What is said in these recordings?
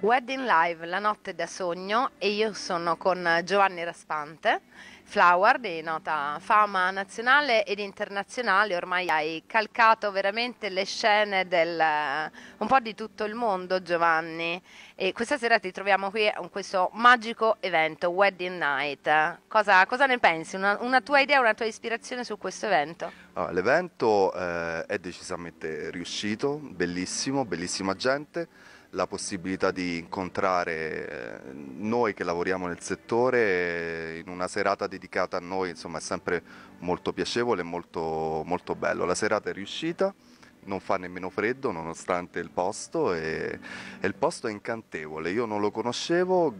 Wedding Live, la notte da sogno e io sono con Giovanni Raspante, Flower di nota fama nazionale ed internazionale, ormai hai calcato veramente le scene del un po' di tutto il mondo Giovanni e questa sera ti troviamo qui con questo magico evento Wedding Night, cosa, cosa ne pensi? Una, una, tua idea, una tua ispirazione su questo evento? Ah, l'evento eh, è decisamente riuscito, bellissimo, bellissima gente la possibilità di incontrare eh, noi che lavoriamo nel settore eh, in una serata dedicata a noi, insomma è sempre molto piacevole e molto, molto bello. La serata è riuscita, non fa nemmeno freddo nonostante il posto e, e il posto è incantevole, io non lo conoscevo,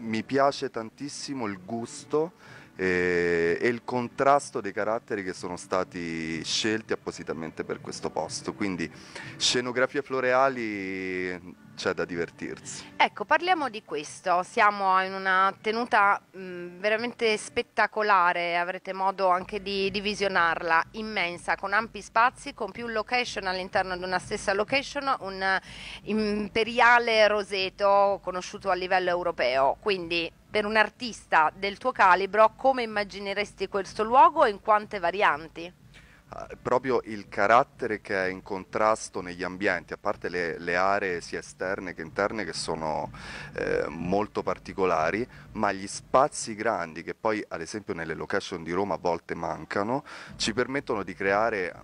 mi piace tantissimo il gusto eh, e, il contrasto dei caratteri che sono stati scelti appositamente per questo posto. Quindi scenografie floreali c'è da divertirsi. Ecco, parliamo di questo. Siamo in una tenuta mh, mm, veramente spettacolare, avrete modo anche di, di visionarla, immensa, con ampi spazi, con più location all'interno di una stessa location, un eh, imperiale roseto conosciuto a livello europeo. Quindi per un artista del tuo calibro, come immagineresti questo luogo e in quante varianti? Ah, proprio il carattere che è in contrasto negli ambienti, a parte le, le aree sia esterne che interne che sono eh, molto particolari, ma gli spazi grandi che poi ad esempio nelle location di Roma a volte mancano, ci permettono di creare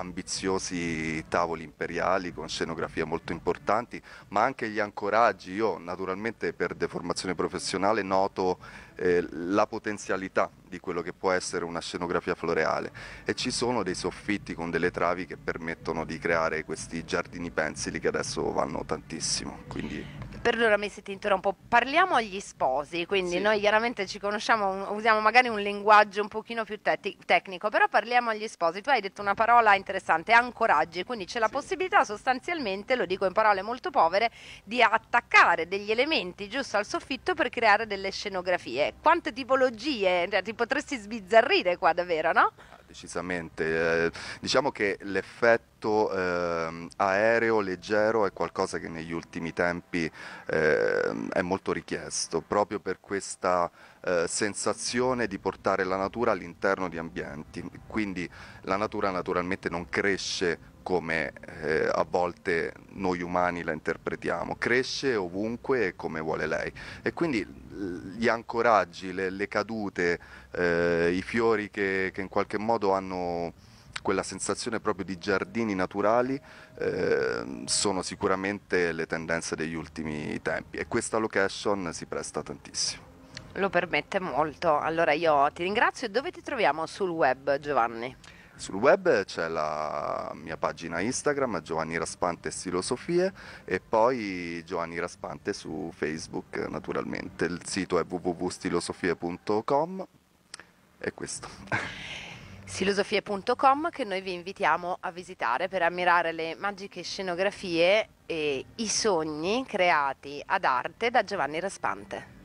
ambiziosi tavoli imperiali con scenografie molto importanti, ma anche gli ancoraggi. Io naturalmente per deformazione professionale noto eh, la potenzialità di quello che può essere una scenografia floreale e ci sono dei soffitti con delle travi che permettono di creare questi giardini pensili che adesso vanno tantissimo. Quindi perdonami se ti interrompo, parliamo agli sposi, quindi sì. noi chiaramente ci conosciamo, usiamo magari un linguaggio un pochino più te- tecnico, però parliamo agli sposi. Tu hai detto una parola interessante, ancoraggi, quindi c'è la sì. possibilità sostanzialmente, lo dico in parole molto povere, di attaccare degli elementi giusto al soffitto per creare delle scenografie. Quante tipologie, ti potresti sbizzarrire qua davvero, no? Ah, decisamente, eh, diciamo che l'effetto trasporto eh, aereo leggero è qualcosa che negli ultimi tempi eh, è molto richiesto, proprio per questa eh, sensazione di portare la natura all'interno di ambienti. Quindi la natura naturalmente non cresce come eh, a volte noi umani la interpretiamo, cresce ovunque e come vuole lei. E quindi gli ancoraggi, le, le cadute, eh, i fiori che, che in qualche modo hanno quella sensazione proprio di giardini naturali eh, sono sicuramente le tendenze degli ultimi tempi e questa location si presta tantissimo. Lo permette molto. Allora io ti ringrazio e dove ti troviamo sul web Giovanni? Sul web c'è la mia pagina Instagram Giovanni Raspante Stilosofie e poi Giovanni Raspante su Facebook naturalmente. Il sito è www.stilosofie.com e questo. silosofie.com che noi vi invitiamo a visitare per ammirare le magiche scenografie e i sogni creati ad arte da Giovanni Raspante.